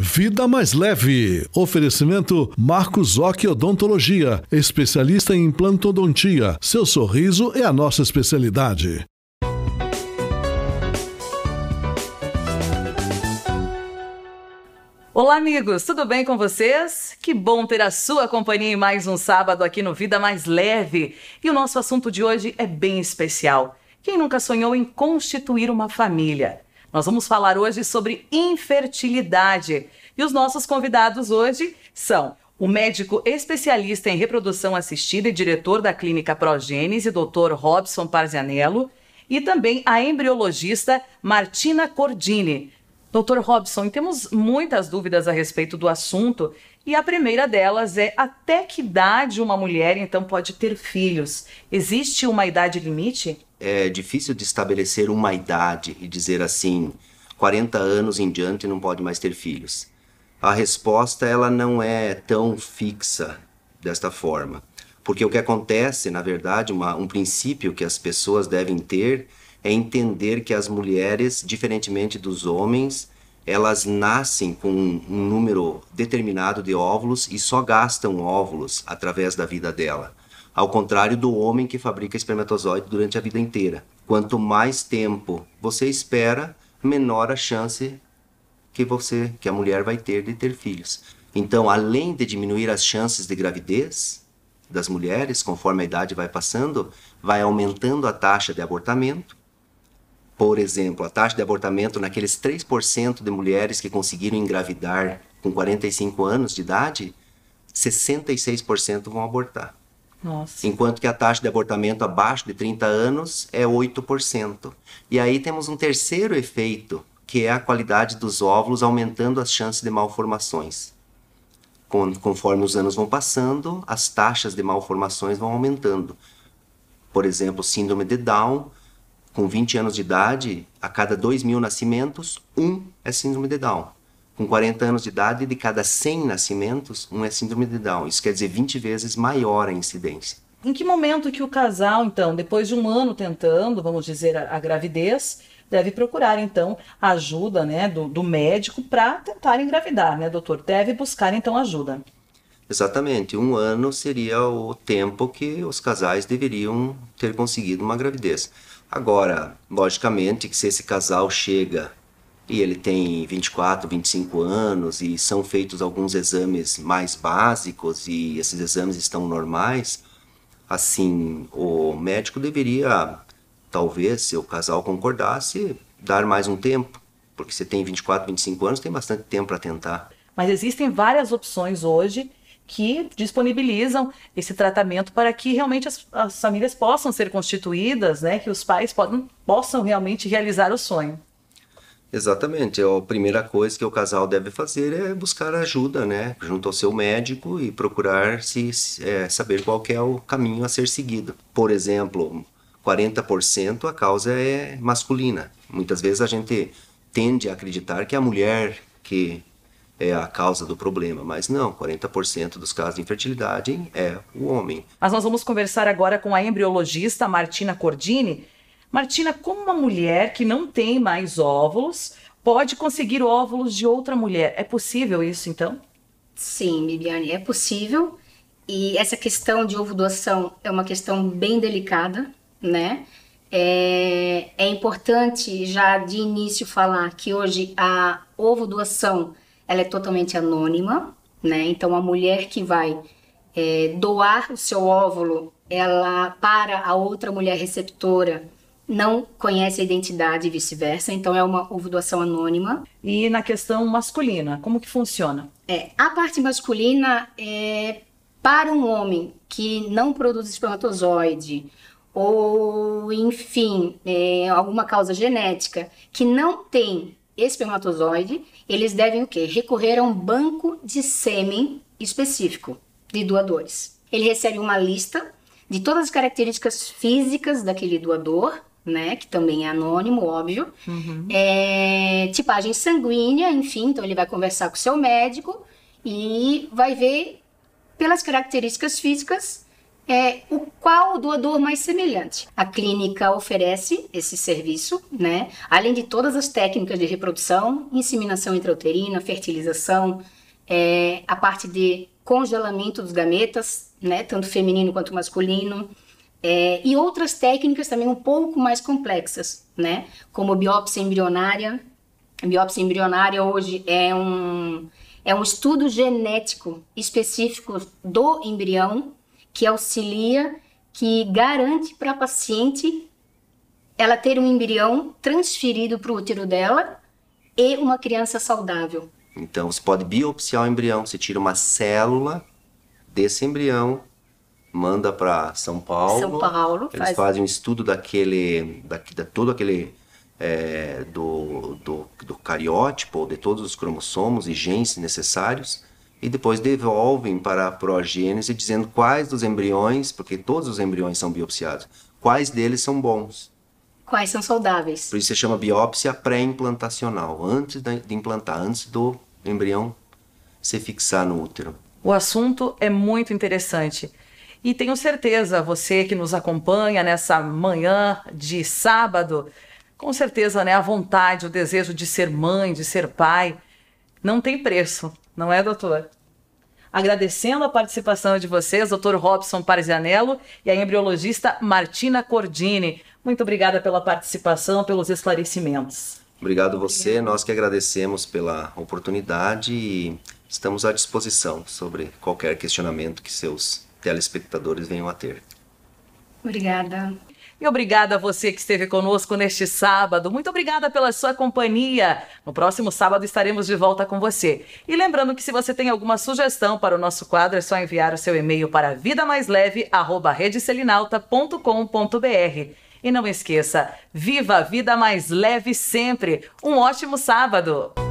Vida Mais Leve. Oferecimento Marcos Ock Odontologia, especialista em implantodontia. Seu sorriso é a nossa especialidade. Olá, amigos, tudo bem com vocês? Que bom ter a sua companhia em mais um sábado aqui no Vida Mais Leve. E o nosso assunto de hoje é bem especial. Quem nunca sonhou em constituir uma família? Nós vamos falar hoje sobre infertilidade. E os nossos convidados hoje são o médico especialista em reprodução assistida e diretor da clínica Progênese, Dr. Robson Parzianello, e também a embriologista Martina Cordini. Doutor Robson, temos muitas dúvidas a respeito do assunto e a primeira delas é até que idade uma mulher então pode ter filhos? Existe uma idade limite? É difícil de estabelecer uma idade e dizer assim, 40 anos em diante não pode mais ter filhos. A resposta ela não é tão fixa desta forma, porque o que acontece, na verdade, uma, um princípio que as pessoas devem ter é entender que as mulheres, diferentemente dos homens, elas nascem com um número determinado de óvulos e só gastam óvulos através da vida dela. Ao contrário do homem que fabrica espermatozoide durante a vida inteira. Quanto mais tempo você espera, menor a chance que você, que a mulher vai ter de ter filhos. Então, além de diminuir as chances de gravidez das mulheres, conforme a idade vai passando, vai aumentando a taxa de abortamento por exemplo, a taxa de abortamento naqueles 3% de mulheres que conseguiram engravidar com 45 anos de idade, 66% vão abortar. Nossa. Enquanto que a taxa de abortamento abaixo de 30 anos é 8%. E aí temos um terceiro efeito, que é a qualidade dos óvulos aumentando as chances de malformações. conforme os anos vão passando, as taxas de malformações vão aumentando. Por exemplo, síndrome de Down com 20 anos de idade, a cada 2 mil nascimentos, um é síndrome de Down. Com 40 anos de idade, de cada 100 nascimentos, um é síndrome de Down. Isso quer dizer 20 vezes maior a incidência. Em que momento que o casal, então, depois de um ano tentando, vamos dizer, a, a gravidez, deve procurar, então, a ajuda né, do, do médico para tentar engravidar, né, doutor? Deve buscar, então, ajuda. Exatamente, um ano seria o tempo que os casais deveriam ter conseguido uma gravidez. Agora, logicamente que se esse casal chega e ele tem 24, 25 anos e são feitos alguns exames mais básicos e esses exames estão normais, assim, o médico deveria, talvez, se o casal concordasse, dar mais um tempo, porque você tem 24, 25 anos, tem bastante tempo para tentar. Mas existem várias opções hoje que disponibilizam esse tratamento para que realmente as, as famílias possam ser constituídas, né, que os pais podem, possam realmente realizar o sonho. Exatamente. É a primeira coisa que o casal deve fazer é buscar ajuda, né? Junto ao seu médico e procurar se é, saber qual é o caminho a ser seguido. Por exemplo, 40% a causa é masculina. Muitas vezes a gente tende a acreditar que a mulher que é a causa do problema, mas não, 40% dos casos de infertilidade é o homem. Mas nós vamos conversar agora com a embriologista Martina Cordini. Martina, como uma mulher que não tem mais óvulos pode conseguir óvulos de outra mulher? É possível isso então? Sim, Bibiane, é possível. E essa questão de ovo doação é uma questão bem delicada, né? É, é importante já de início falar que hoje a ovo doação ela é totalmente anônima, né? Então a mulher que vai é, doar o seu óvulo, ela para a outra mulher receptora não conhece a identidade e vice-versa, então é uma doação anônima. E na questão masculina, como que funciona? É, a parte masculina é para um homem que não produz espermatozoide ou, enfim, é, alguma causa genética que não tem espermatozoide, eles devem o quê? Recorrer a um banco de sêmen específico de doadores. Ele recebe uma lista de todas as características físicas daquele doador, né? Que também é anônimo, óbvio. Uhum. É, tipagem sanguínea, enfim. Então ele vai conversar com o seu médico e vai ver pelas características físicas é o qual o doador mais semelhante. A clínica oferece esse serviço, né? Além de todas as técnicas de reprodução, inseminação intrauterina, fertilização, é, a parte de congelamento dos gametas, né? Tanto feminino quanto masculino. É, e outras técnicas também um pouco mais complexas, né? Como biópsia embrionária. A biópsia embrionária hoje é um, é um estudo genético específico do embrião que auxilia, que garante para a paciente ela ter um embrião transferido para o útero dela e uma criança saudável. Então, você pode biopsiar o embrião, você tira uma célula desse embrião, manda para São Paulo. São Paulo. Eles faz... fazem um estudo daquele, da, da todo aquele é, do, do, do cariótipo, de todos os cromossomos e genes necessários e depois devolvem para a progênese dizendo quais dos embriões, porque todos os embriões são biopsiados, quais deles são bons. Quais são saudáveis. Por isso se chama biópsia pré-implantacional, antes de implantar, antes do embrião se fixar no útero. O assunto é muito interessante. E tenho certeza, você que nos acompanha nessa manhã de sábado, com certeza, né, a vontade, o desejo de ser mãe, de ser pai, não tem preço, não é, doutor? Agradecendo a participação de vocês, doutor Robson Parzianello e a embriologista Martina Cordini. Muito obrigada pela participação, pelos esclarecimentos. Obrigado você, nós que agradecemos pela oportunidade e estamos à disposição sobre qualquer questionamento que seus telespectadores venham a ter. Obrigada. E obrigada a você que esteve conosco neste sábado. Muito obrigada pela sua companhia. No próximo sábado estaremos de volta com você. E lembrando que se você tem alguma sugestão para o nosso quadro, é só enviar o seu e-mail para vidamaisleve.com.br. E não esqueça, viva a vida mais leve sempre. Um ótimo sábado.